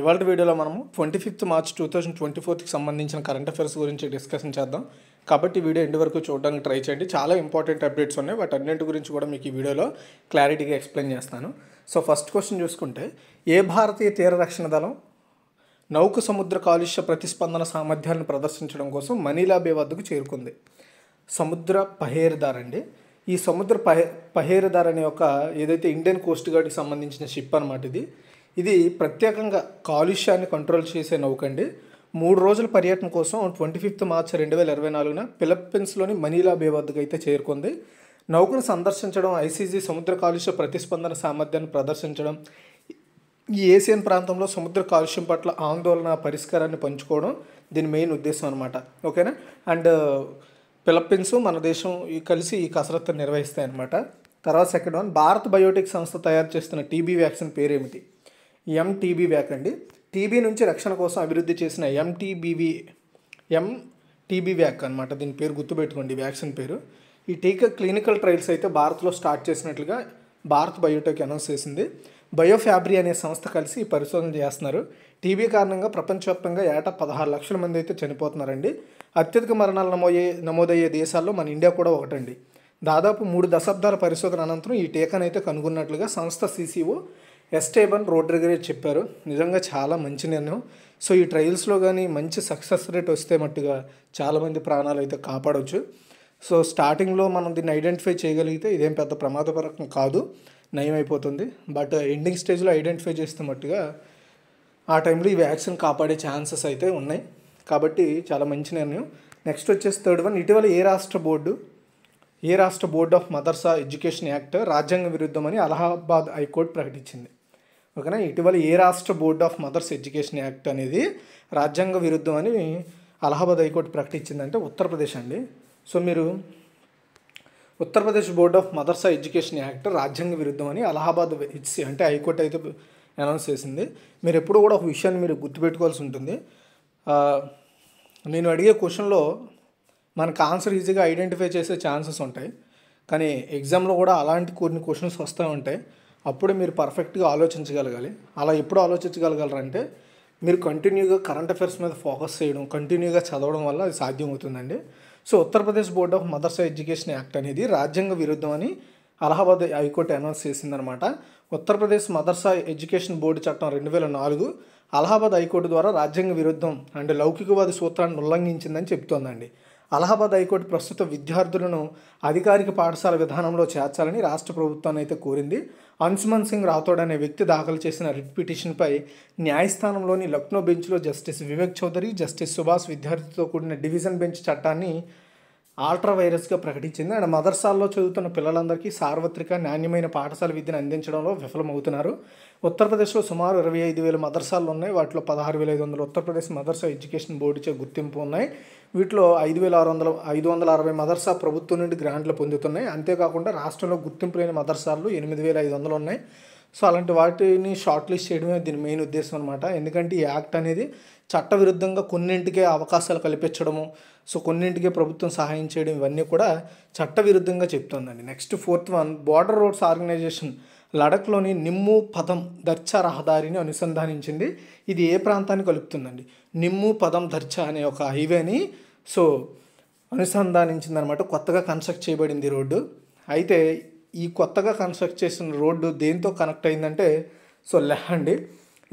ఇవాళ వీడియోలో మనము twenty fifth March two thousand twenty ఫోర్త్కి సంబంధించిన కరెంట్ అఫైర్స్ గురించి డిస్కషన్ చేద్దాం కాబట్టి వీడియో ఎండ్ వరకు చూడడానికి ట్రై చేయండి చాలా ఇంపార్టెంట్ అప్డేట్స్ ఉన్నాయి వాటి అన్నింటి గురించి కూడా మీకు ఈ వీడియోలో క్లారిటీగా ఎక్స్ప్లెయిన్ చేస్తాను సో ఫస్ట్ క్వశ్చన్ చూసుకుంటే ఏ భారతీయ తీర రక్షణ దళం నౌక సముద్ర కాలుష్య ప్రతిస్పందన సామర్థ్యాలను ప్రదర్శించడం కోసం మనీలా బే వద్దకు చేరుకుంది సముద్ర పహేరదార్ అండి ఈ సముద్ర పహే పహేరదార్ అనే ఒక ఏదైతే ఇండియన్ కోస్ట్ గార్డ్కి సంబంధించిన షిప్ అనమాట ఇది ఇది ప్రత్యేకంగా కాలుష్యాన్ని కంట్రోల్ చేసే నౌకండి మూడు రోజుల పర్యటన కోసం ట్వంటీ ఫిఫ్త్ మార్చ్ రెండు వేల ఇరవై నాలుగున ఫిలిప్పీన్స్లోని మనీలా బే వద్దకు అయితే చేరుకుంది నౌకను సందర్శించడం ఐసీజీ సముద్ర కాలుష్య ప్రతిస్పందన సామర్థ్యాన్ని ప్రదర్శించడం ఈ ఏసియన్ ప్రాంతంలో సముద్ర కాలుష్యం పట్ల ఆందోళన పరిష్కారాన్ని పంచుకోవడం దీని మెయిన్ ఉద్దేశం అనమాట ఓకేనా అండ్ ఫిలిప్పీన్స్ మన దేశం కలిసి ఈ కసరత్తును నిర్వహిస్తాయి అనమాట తర్వాత సెకండ్ వన్ భారత్ బయోటిక్ సంస్థ తయారు చేస్తున్న టీబీ వ్యాక్సిన్ పేరేమిటి ఎంటీబీ వ్యాక్ అండి టీబీ నుంచి రక్షణ కోసం అభివృద్ధి చేసిన ఎంటీబీవీ ఎంటీబీ వ్యాక్ అనమాట దీని పేరు గుర్తుపెట్టుకోండి వ్యాక్సిన్ పేరు ఈ టీకా క్లినికల్ ట్రయల్స్ అయితే భారత్లో స్టార్ట్ చేసినట్లుగా భారత్ బయోటెక్ అనౌన్స్ చేసింది బయోఫ్యాబ్రీ అనే సంస్థ కలిసి ఈ పరిశోధన చేస్తున్నారు టీబీ కారణంగా ప్రపంచవ్యాప్తంగా ఏటా పదహారు లక్షల మంది అయితే చనిపోతున్నారండి అత్యధిక మరణాలు నమోయే నమోదయ్యే దేశాల్లో మన ఇండియా కూడా ఒకటండి దాదాపు మూడు దశాబ్దాల పరిశోధన అనంతరం ఈ టీకాను అయితే కనుగొన్నట్లుగా సంస్థ సీసీఓ ఎస్టేబన్ రోడ్రిగరే చెప్పారు నిజంగా చాలా మంచి నిర్ణయం సో ఈ ట్రయల్స్లో కానీ మంచి సక్సెస్ రేట్ వస్తే మట్టుగా చాలామంది ప్రాణాలు అయితే కాపాడవచ్చు సో స్టార్టింగ్లో మనం దీన్ని ఐడెంటిఫై చేయగలిగితే ఇదేం పెద్ద ప్రమాదపరకం కాదు నయమైపోతుంది బట్ ఎండింగ్ స్టేజ్లో ఐడెంటిఫై చేస్తే మట్టుగా ఆ టైంలో ఈ వ్యాక్సిన్ కాపాడే ఛాన్సెస్ అయితే ఉన్నాయి కాబట్టి చాలా మంచి నిర్ణయం నెక్స్ట్ వచ్చేసి థర్డ్ వన్ ఇటీవల ఏ రాష్ట్ర బోర్డు ఏ రాష్ట్ర board of Madarsa education act రాజ్యాంగ విరుద్ధమని అలహాబాద్ హైకోర్టు ప్రకటించింది ఓకేనా ఇటీవల ఏ రాష్ట్ర board of Madarsa education act అనేది రాజ్యాంగ విరుద్ధం అని అలహాబాద్ హైకోర్టు ప్రకటించిందంటే ఉత్తరప్రదేశ్ అండి సో మీరు Uttar Pradesh board of Madarsa education act రాజ్యాంగ విరుద్ధం అని అలహాబాద్ హెచ్సి అంటే హైకోర్టు అయితే అనౌన్స్ చేసింది మీరు ఎప్పుడు కూడా ఒక విషయాన్ని మీరు గుర్తుపెట్టుకోవాల్సి ఉంటుంది నేను అడిగే క్వశ్చన్లో మనకు ఆన్సర్ ఈజీగా ఐడెంటిఫై చేసే ఛాన్సెస్ ఉంటాయి కానీ ఎగ్జామ్లో కూడా అలాంటి కొన్ని క్వశ్చన్స్ వస్తూ ఉంటాయి అప్పుడే మీరు పర్ఫెక్ట్గా ఆలోచించగలగాలి అలా ఎప్పుడు ఆలోచించగలగలరంటే మీరు కంటిన్యూగా కరెంట్ అఫైర్స్ మీద ఫోకస్ చేయడం కంటిన్యూగా చదవడం వల్ల అది సాధ్యం అవుతుందండి so Uttar Pradesh board of Madarsa education act అనేది రాజ్యాంగ విరుద్ధం అని అలహాబాద్ హైకోర్టు అనౌన్స్ చేసిందనమాట ఉత్తరప్రదేశ్ మదర్సా ఎడ్యుకేషన్ బోర్డు చట్టం రెండు వేల నాలుగు అలహాబాద్ హైకోర్టు ద్వారా రాజ్యాంగ విరుద్ధం అంటే లౌకికవాద సూత్రాన్ని ఉల్లంఘించిందని చెప్తోందండి అలహాబాద్ హైకోర్టు ప్రస్తుత విద్యార్థులను అధికారిక పాఠశాల విధానంలో చేర్చాలని రాష్ట్ర ప్రభుత్వాన్ని అయితే కోరింది అంశుమన్ సింగ్ రాథోడ్ అనే వ్యక్తి దాఖలు చేసిన రిట్ పిటిషన్పై న్యాయస్థానంలోని లక్నో బెంచ్లో జస్టిస్ వివేక్ చౌదరి జస్టిస్ సుభాష్ విద్యార్థితో కూడిన డివిజన్ బెంచ్ చట్టాన్ని ఆల్ట్రా వైరస్గా ప్రకటించింది అండ్ మదర్సాల్లో చదువుతున్న పిల్లలందరికీ సార్వత్రిక నాణ్యమైన పాఠశాల విద్యను అందించడంలో విఫలమవుతున్నారు ఉత్తరప్రదేశ్లో సుమారు ఇరవై ఐదు వేల మదర్సాలు ఉన్నాయి వాటిలో పదహారు వేల ఐదు వందలు ఉత్తరప్రదేశ్ మదర్సా ఎడ్యుకేషన్ బోర్డు ఇచ్చే గుర్తింపు ఉన్నాయి వీటిలో ఐదు వేల ఆరు వందల ఐదు వందల అరవై మదర్సా ప్రభుత్వం నుండి గ్రాంట్లు పొందుతున్నాయి అంతేకాకుండా రాష్ట్రంలో గుర్తింపు లేని మదర్సాలు ఎనిమిది వేల ఐదు వందలు ఉన్నాయి సో అలాంటి వాటిని షార్ట్ లిస్ట్ చేయడమే దీని మెయిన్ ఉద్దేశం అనమాట ఎందుకంటే ఈ యాక్ట్ అనేది చట్టవిరుద్ధంగా కొన్నింటికే అవకాశాలు కల్పించడము సో కొన్నింటికే ప్రభుత్వం సహాయం చేయడం ఇవన్నీ కూడా చట్టవిరుద్ధంగా చెప్తుందండి next fourth one border roads organisation లడఖ్లోని నిమ్ము పదం దర్చ రహదారిని అనుసంధానించింది ఇది ఏ ప్రాంతాన్ని కలుపుతుందండి నిమ్ము పదం దర్చా అనే ఒక హైవేని సో అనుసంధానించింది అనమాట కొత్తగా కన్స్ట్రక్ట్ చేయబడింది రోడ్డు అయితే ఈ కొత్తగా కన్స్ట్రక్ట్ చేసిన రోడ్డు దేంతో కనెక్ట్ అయిందంటే సో లెహండి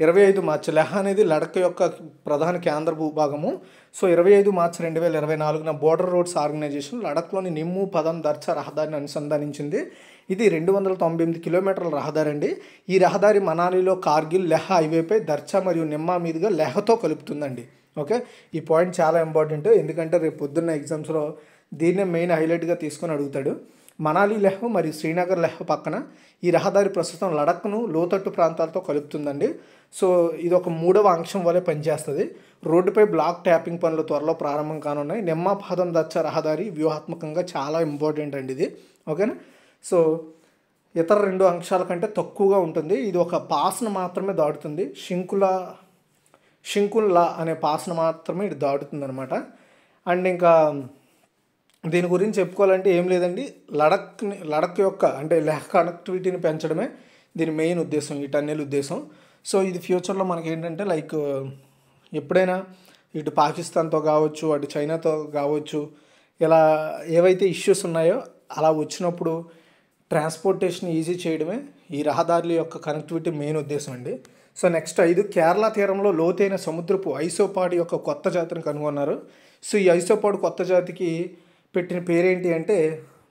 ఇరవై ఐదు మార్చి లెహ అనేది లడక్ యొక్క ప్రధాన కేంద్ర భూభాగము సో ఇరవై ఐదు మార్చి రెండు వేల ఇరవై నాలుగున బోర్డర్ రోడ్స్ ఆర్గనైజేషన్ లడక్లోని నిమ్ము పదం దర్చ రహదారిని అనుసంధానించింది ఇది రెండు వందల తొంభై ఎనిమిది కిలోమీటర్ల రహదారి అండి ఈ రహదారి మనాలిలో కార్గిల్ లెహ హైవేపై దర్చా మరియు నిమ్మ మీదుగా లెహతో కలుపుతుందండి ఓకే ఈ పాయింట్ చాలా ఇంపార్టెంట్ ఎందుకంటే రేపు పొద్దున్న ఎగ్జామ్స్లో దీన్నే మెయిన్ హైలైట్గా తీసుకొని అడుగుతాడు మనాలి లెహ్ మరియు శ్రీనగర్ లెహ్ పక్కన ఈ రహదారి ప్రస్తుతం లడక్ను లోతట్టు ప్రాంతాలతో కలుపుతుందండి సో ఇది ఒక మూడవ అంశం వలె పనిచేస్తుంది రోడ్డుపై బ్లాక్ ట్యాపింగ్ పనులు త్వరలో ప్రారంభం కానున్నాయి నిమ్మాపాదం దచ్చ రహదారి వ్యూహాత్మకంగా చాలా ఇంపార్టెంట్ అండి ఇది ఓకేనా సో ఇతర రెండు అంశాల కంటే తక్కువగా ఉంటుంది ఇది ఒక పాసన మాత్రమే దాటుతుంది శింకుల శింకుల్లా అనే పాసన మాత్రమే ఇది దాటుతుంది అనమాట అండ్ ఇంకా దీని గురించి చెప్పుకోవాలంటే ఏం లేదండి లడక్ని లడక్ యొక్క అంటే లెహ్ కనెక్టివిటీని పెంచడమే దీని మెయిన్ ఉద్దేశం ఈ టన్నెల్ ఉద్దేశం సో ఇది ఫ్యూచర్లో మనకి ఏంటంటే లైక్ ఎప్పుడైనా ఇటు పాకిస్తాన్తో కావచ్చు అటు చైనాతో కావచ్చు ఇలా ఏవైతే ఇష్యూస్ ఉన్నాయో అలా వచ్చినప్పుడు ట్రాన్స్పోర్టేషన్ ఈజీ చేయడమే ఈ రహదారుల యొక్క కనెక్టివిటీ మెయిన్ ఉద్దేశం అండి సో నెక్స్ట్ ఐదు కేరళ తీరంలో లోతైన సముద్రపు ఐసోపాడు యొక్క కొత్త జాతిని కనుగొన్నారు సో ఈ ఐసోపాడ్ కొత్త జాతికి పెట్టిన పేరేంటి అంటే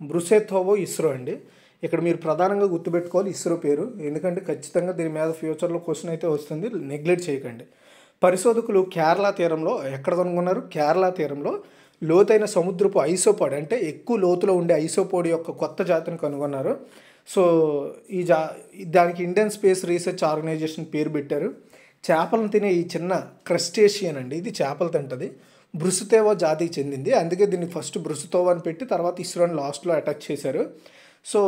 బ్రుసెథోవో ఇస్రో అండి ఇక్కడ మీరు ప్రధానంగా గుర్తుపెట్టుకోవాలి ఇస్రో పేరు ఎందుకంటే ఖచ్చితంగా దీని మీద ఫ్యూచర్లో క్వశ్చన్ అయితే వస్తుంది నెగ్లెక్ట్ చేయకండి పరిశోధకులు కేరళ తీరంలో ఎక్కడ కనుగొన్నారు కేరళ తీరంలో లోతైన సముద్రపు ఐసోపోడ్ అంటే ఎక్కువ లోతులో ఉండే ఐసోపోడ్ యొక్క కొత్త జాతిని కనుగొన్నారు సో ఈ జా దానికి ఇండియన్ స్పేస్ రీసెర్చ్ ఆర్గనైజేషన్ పేరు పెట్టారు చేపలను తినే ఈ చిన్న క్రస్టేషియన్ అండి ఇది చేపలు తింటుంది బృసుతేవో జాతికి చెందింది అందుకే దీన్ని ఫస్ట్ బృసుతో అని పెట్టి తర్వాత ఇస్రోని లాస్ట్లో అటాచ్ చేశారు సో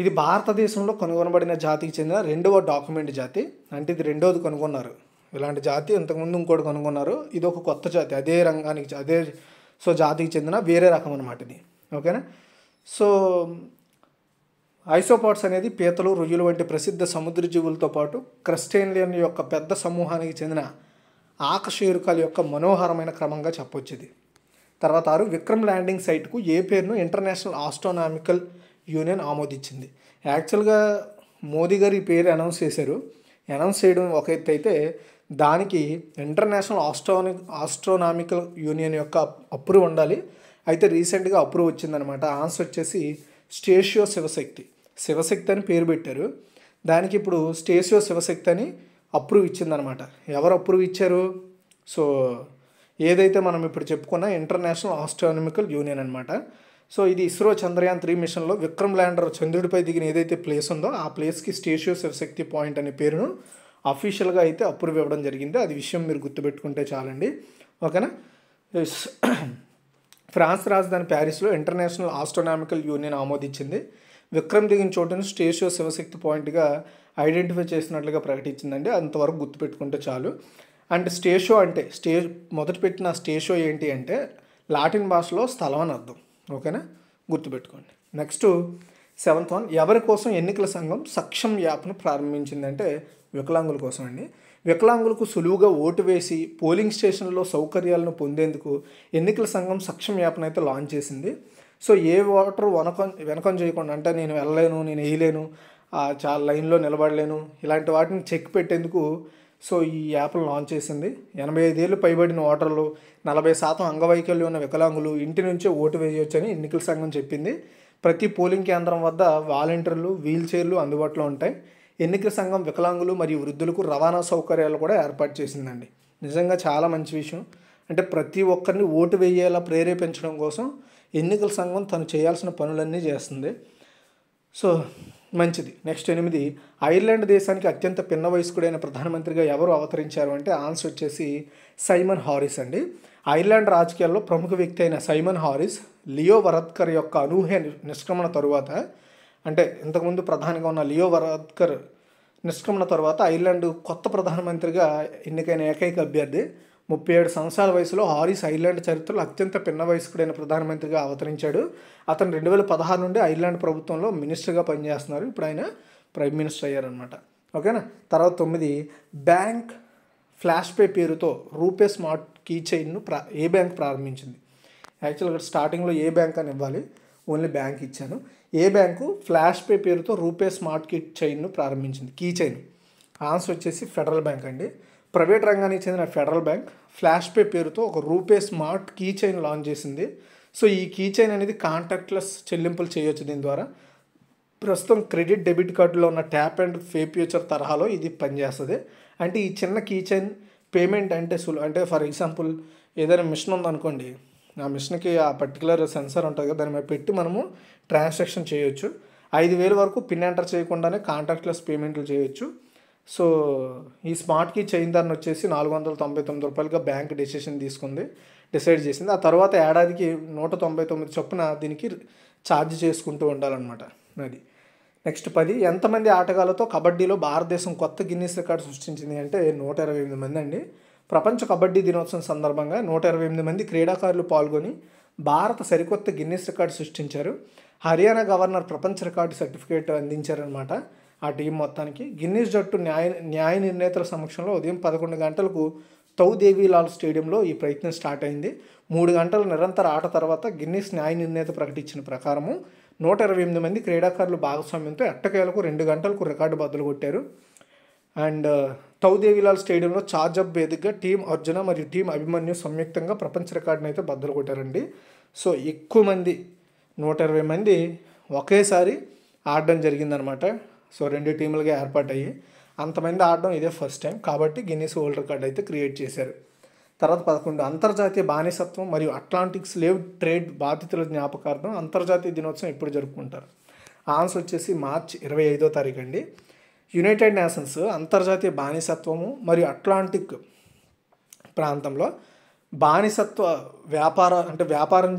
ఇది భారతదేశంలో కనుగొనబడిన జాతికి చెందిన రెండవ డాక్యుమెంట్ జాతి అంటే ఇది రెండవది కనుగొన్నారు ఇలాంటి జాతి ఇంతకుముందు ఇంకోటి కనుగొన్నారు ఇది ఒక కొత్త జాతి అదే రంగానికి అదే సో జాతికి చెందిన వేరే రకం అనమాట ఇది ఓకేనా సో ఐసోపాట్స్ అనేది పీతలు రొయ్యలు వంటి ప్రసిద్ధ సముద్ర జీవులతో పాటు క్రస్టేనియన్ యొక్క పెద్ద సమూహానికి చెందిన ఆకశేరుకాల యొక్క మనోహరమైన క్రమంగా చెప్పొచ్చు తర్వాత ఆరు విక్రమ్ ల్యాండింగ్ సైట్కు ఏ పేరును ఇంటర్నేషనల్ ఆస్ట్రోనామికల్ యూనియన్ ఆమోదించింది యాక్చువల్గా మోదీ గారు ఈ పేరు అనౌన్స్ చేశారు అనౌన్స్ చేయడం ఒక ఎత్తు అయితే దానికి ఇంటర్నేషనల్ ఆస్ట్రోని ఆస్ట్రోనామికల్ యూనియన్ యొక్క అప్రూవ్ ఉండాలి అయితే రీసెంట్గా అప్రూవ్ వచ్చిందనమాట ఆన్సర్ వచ్చేసి స్టేషియో శివశక్తి శివశక్తి అని పేరు పెట్టారు దానికి ఇప్పుడు స్టేషియో శివశక్తి అని అప్రూవ్ ఇచ్చిందనమాట ఎవరు అప్రూవ్ ఇచ్చారు సో ఏదైతే మనం ఇప్పుడు చెప్పుకున్న ఇంటర్నేషనల్ ఆస్ట్రానమికల్ యూనియన్ అనమాట సో ఇది ఇస్రో చంద్రయాన్ త్రీ మిషన్లో విక్రమ్ ల్యాండర్ చంద్రుడిపై దిగిన ఏదైతే ప్లేస్ ఉందో ఆ ప్లేస్కి స్టేషియో శక్తి పాయింట్ అనే పేరును అఫీషియల్గా అయితే అప్రూవ్ ఇవ్వడం జరిగింది అది విషయం మీరు గుర్తుపెట్టుకుంటే చాలండి ఓకేనా ఫ్రాన్స్ రాజధాని ప్యారిస్లో ఇంటర్నేషనల్ ఆస్ట్రోనామికల్ యూనియన్ ఆమోదించింది విక్రమ్ దిగిన చోటును స్టేషియో శివశక్తి పాయింట్గా ఐడెంటిఫై చేసినట్లుగా ప్రకటించిందండి అంతవరకు గుర్తుపెట్టుకుంటే చాలు అండ్ స్టేషో అంటే స్టే మొదట పెట్టిన స్టేషో ఏంటి అంటే లాటిన్ భాషలో స్థలం అని అర్థం ఓకేనా గుర్తుపెట్టుకోండి నెక్స్ట్ సెవెంత్ వన్ ఎవరి కోసం ఎన్నికల సంఘం సక్షం యాప్ను ప్రారంభించిందంటే వికలాంగుల కోసం అండి వికలాంగులకు సులువుగా ఓటు వేసి పోలింగ్ స్టేషన్లో సౌకర్యాలను పొందేందుకు ఎన్నికల సంఘం సక్షం యాప్ను అయితే లాంచ్ చేసింది సో ఏ వాటర్ వెనకం వెనకం చేయకుండా అంటే నేను వెళ్ళలేను నేను వేయలేను చాలా లైన్లో నిలబడలేను ఇలాంటి వాటిని చెక్ పెట్టేందుకు సో ఈ యాప్ను లాంచ్ చేసింది ఎనభై ఐదేళ్ళు పైబడిన ఓటర్లు నలభై శాతం అంగవైకల్యం ఉన్న వికలాంగులు ఇంటి నుంచే ఓటు వేయవచ్చని ఎన్నికల సంఘం చెప్పింది ప్రతి పోలింగ్ కేంద్రం వద్ద వాలంటీర్లు వీల్ చైర్లు అందుబాటులో ఉంటాయి ఎన్నికల సంఘం వికలాంగులు మరియు వృద్ధులకు రవాణా సౌకర్యాలు కూడా ఏర్పాటు చేసిందండి నిజంగా చాలా మంచి విషయం అంటే ప్రతి ఒక్కరిని ఓటు వేయేలా ప్రేరేపించడం కోసం ఎన్నికల సంఘం తను చేయాల్సిన పనులన్నీ చేస్తుంది సో మంచిది నెక్స్ట్ ఎనిమిది ఐర్లాండ్ దేశానికి అత్యంత పిన్న వయస్కుడైన ప్రధానమంత్రిగా ఎవరు అవతరించారు అంటే ఆన్సర్ వచ్చేసి సైమన్ హారిస్ అండి ఐర్లాండ్ రాజకీయాల్లో ప్రముఖ వ్యక్తి అయిన సైమన్ హారిస్ లియో వరత్కర్ యొక్క అనూహ్య నిష్క్రమణ తరువాత అంటే ఇంతకుముందు ప్రధానిగా ఉన్న లియో వరత్కర్ నిష్క్రమణ తర్వాత ఐర్లాండ్ కొత్త ప్రధానమంత్రిగా ఎన్నికైన ఏకైక అభ్యర్థి ముప్పై ఏడు సంవత్సరాల వయసులో హారిస్ ఐర్లాండ్ చరిత్రలో అత్యంత పిన్న వయస్కుడైన ప్రధానమంత్రిగా అవతరించాడు అతను రెండు వేల పదహారు నుండి ఐర్లాండ్ ప్రభుత్వంలో మినిస్టర్గా పనిచేస్తున్నారు ఇప్పుడు ఆయన ప్రైమ్ మినిస్టర్ అయ్యారనమాట ఓకేనా తర్వాత తొమ్మిది బ్యాంక్ ఫ్లాష్ పే పేరుతో రూపే స్మార్ట్ కీ చైన్ను ప్రా ఏ బ్యాంక్ ప్రారంభించింది యాక్చువల్గా స్టార్టింగ్లో ఏ బ్యాంక్ అని ఇవ్వాలి ఓన్లీ బ్యాంక్ ఇచ్చాను ఏ బ్యాంకు ఫ్లాష్ పే పేరుతో రూపే స్మార్ట్ కీ చైన్ను ప్రారంభించింది కీ చైన్ ఆన్సర్ వచ్చేసి ఫెడరల్ బ్యాంక్ అండి ప్రైవేట్ రంగానికి చెందిన ఫెడరల్ బ్యాంక్ ఫ్లాష్ పే పేరుతో ఒక RuPay smart key chain launch చేసింది సో ఈ కీ చైన్ అనేది కాంటాక్ట్లెస్ చెల్లింపులు చేయొచ్చు దీని ద్వారా ప్రస్తుతం క్రెడిట్ డెబిట్ కార్డులో ఉన్న ట్యాప్ అండ్ పే ఫ్యూచర్ తరహాలో ఇది పనిచేస్తుంది అంటే ఈ చిన్న కీ చైన్ పేమెంట్ అంటే సులు అంటే ఫర్ ఎగ్జాంపుల్ ఏదైనా మిషన్ ఉందనుకోండి ఆ మిషన్కి ఆ పర్టికులర్ సెన్సార్ ఉంటుంది కదా దాని మీద పెట్టి మనము ట్రాన్సాక్షన్ చేయొచ్చు ఐదు వేల వరకు పిన్ ఎంటర్ చేయకుండానే కాంటాక్ట్లెస్ పేమెంట్లు చేయొచ్చు సో ఈ స్మార్ట్కి చైన్ ధరను వచ్చేసి నాలుగు వందల తొంభై తొమ్మిది రూపాయలుగా బ్యాంక్ డెసిషన్ తీసుకుంది డిసైడ్ చేసింది ఆ తర్వాత ఏడాదికి నూట తొంభై తొమ్మిది చొప్పున దీనికి ఛార్జ్ చేసుకుంటూ ఉండాలన్నమాట అది నెక్స్ట్ పది ఎంతమంది ఆటగాళ్ళతో కబడ్డీలో భారతదేశం కొత్త గిన్నీస్ రికార్డు సృష్టించింది అంటే నూట ఇరవై ఎనిమిది మంది అండి ప్రపంచ కబడ్డీ దినోత్సవం సందర్భంగా నూట ఇరవై ఎనిమిది మంది క్రీడాకారులు పాల్గొని భారత సరికొత్త గిన్నీస్ రికార్డు సృష్టించారు హర్యానా గవర్నర్ ప్రపంచ రికార్డు సర్టిఫికేట్ అందించారనమాట ఆ టీం మొత్తానికి గిన్నీస్ జట్టు న్యాయ న్యాయ నిర్ణేతల సమక్షంలో ఉదయం పదకొండు గంటలకు దేవీలాల్ స్టేడియంలో ఈ ప్రయత్నం స్టార్ట్ అయింది మూడు గంటల నిరంతర ఆట తర్వాత గిన్నీస్ న్యాయ నిర్ణేత ప్రకటించిన ప్రకారము నూట ఇరవై ఎనిమిది మంది క్రీడాకారులు భాగస్వామ్యంతో ఎట్టకేలకు రెండు గంటలకు రికార్డు బద్దలు కొట్టారు అండ్ తౌదేవిలాల్ స్టేడియంలో చార్జప్ వేదికగా టీం అర్జున మరియు టీం అభిమన్యు సంయుక్తంగా ప్రపంచ రికార్డును అయితే బద్దలు కొట్టారండి సో ఎక్కువ మంది నూట ఇరవై మంది ఒకేసారి ఆడడం జరిగిందనమాట సో రెండు టీములుగా ఏర్పాటయ్యి అంతమంది ఆడడం ఇదే ఫస్ట్ టైం కాబట్టి గిన్నీస్ వరల్డ్ రికార్డ్ అయితే క్రియేట్ చేశారు తర్వాత పదకొండు అంతర్జాతీయ బానిసత్వం మరియు అట్లాంటిక్ స్లేవ్ ట్రేడ్ బాధితుల జ్ఞాపకార్థం అంతర్జాతీయ దినోత్సవం ఎప్పుడు జరుపుకుంటారు ఆన్సర్ వచ్చేసి మార్చ్ ఇరవై ఐదో తారీఖు అండి యునైటెడ్ నేషన్స్ అంతర్జాతీయ బానిసత్వము మరియు అట్లాంటిక్ ప్రాంతంలో బానిసత్వ వ్యాపార అంటే వ్యాపారం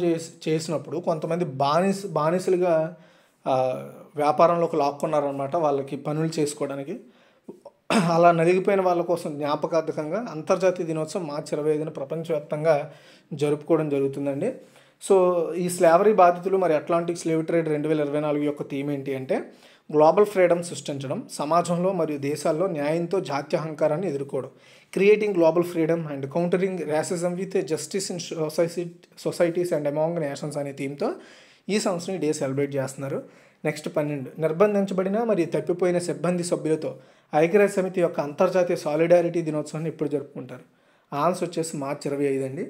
చేసినప్పుడు కొంతమంది బానిస బానిసలుగా వ్యాపారంలోకి లాక్కున్నారనమాట వాళ్ళకి పనులు చేసుకోవడానికి అలా నలిగిపోయిన వాళ్ళ కోసం జ్ఞాపకార్థకంగా అంతర్జాతీయ దినోత్సవం మార్చి ఇరవై ఐదున ప్రపంచవ్యాప్తంగా జరుపుకోవడం జరుగుతుందండి సో ఈ స్లావరీ బాధితులు మరి అట్లాంటిక్ స్లేవ్ ట్రేడ్ రెండు వేల ఇరవై నాలుగు యొక్క థీమ్ ఏంటి అంటే గ్లోబల్ ఫ్రీడమ్ సృష్టించడం సమాజంలో మరియు దేశాల్లో న్యాయంతో జాత్యహంకారాన్ని ఎదుర్కోవడం creating global freedom and countering racism with justice in society societies and among nations అనే థీమ్తో ఈ సంవత్సరం ఈ డే సెలబ్రేట్ చేస్తున్నారు నెక్స్ట్ పన్నెండు నిర్బంధించబడిన మరియు తప్పిపోయిన సిబ్బంది సభ్యులతో ఐక్యరాజ్య సమితి యొక్క అంతర్జాతీయ సాలిడారిటీ దినోత్సవాన్ని ఇప్పుడు జరుపుకుంటారు ఆన్సర్ వచ్చేసి మార్చి ఇరవై ఐదు అండి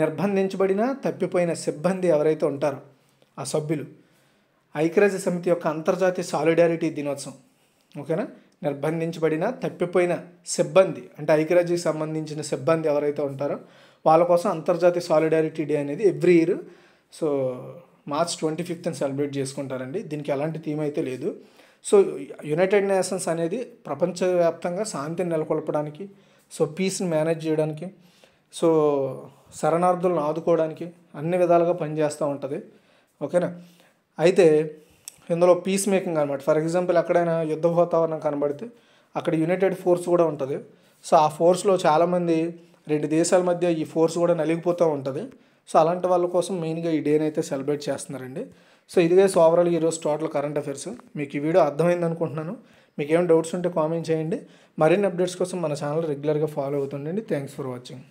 నిర్బంధించబడిన తప్పిపోయిన సిబ్బంది ఎవరైతే ఉంటారో ఆ సభ్యులు ఐక్యరాజ్య సమితి యొక్క అంతర్జాతీయ సాలిడారిటీ దినోత్సవం ఓకేనా నిర్బంధించబడిన తప్పిపోయిన సిబ్బంది అంటే ఐక్యరాజ్యకి సంబంధించిన సిబ్బంది ఎవరైతే ఉంటారో వాళ్ళ కోసం అంతర్జాతీయ సాలిడారిటీ డే అనేది every year so March twenty ఫిఫ్త్ని సెలబ్రేట్ చేసుకుంటారండి దీనికి ఎలాంటి థీమ్ అయితే లేదు సో యునైటెడ్ నేషన్స్ అనేది ప్రపంచవ్యాప్తంగా శాంతిని నెలకొల్పడానికి సో పీస్ని మేనేజ్ చేయడానికి సో శరణార్థులను ఆదుకోవడానికి అన్ని విధాలుగా పనిచేస్తూ ఉంటుంది ఓకేనా అయితే ఇందులో పీస్ మేకింగ్ అనమాట ఫర్ ఎగ్జాంపుల్ ఎక్కడైనా యుద్ధ వాతావరణం కనబడితే అక్కడ యునైటెడ్ ఫోర్స్ కూడా ఉంటుంది సో ఆ ఫోర్స్లో చాలామంది రెండు దేశాల మధ్య ఈ ఫోర్స్ కూడా నలిగిపోతూ ఉంటుంది సో అలాంటి వాళ్ళ కోసం మెయిన్గా ఈ డేని అయితే సెలబ్రేట్ చేస్తున్నారండి సో ఇదిగే సో ఓవరాల్ ఈరోజు టోటల్ కరెంట్ అఫైర్స్ మీకు ఈ వీడియో అర్థమైంది అనుకుంటున్నాను మీకు ఏమైనా డౌట్స్ ఉంటే కామెంట్ చేయండి మరిన్ని అప్డేట్స్ కోసం మన ఛానల్ రెగ్యులర్గా ఫాలో అవుతుండండి థ్యాంక్స్ ఫర్ వాచింగ్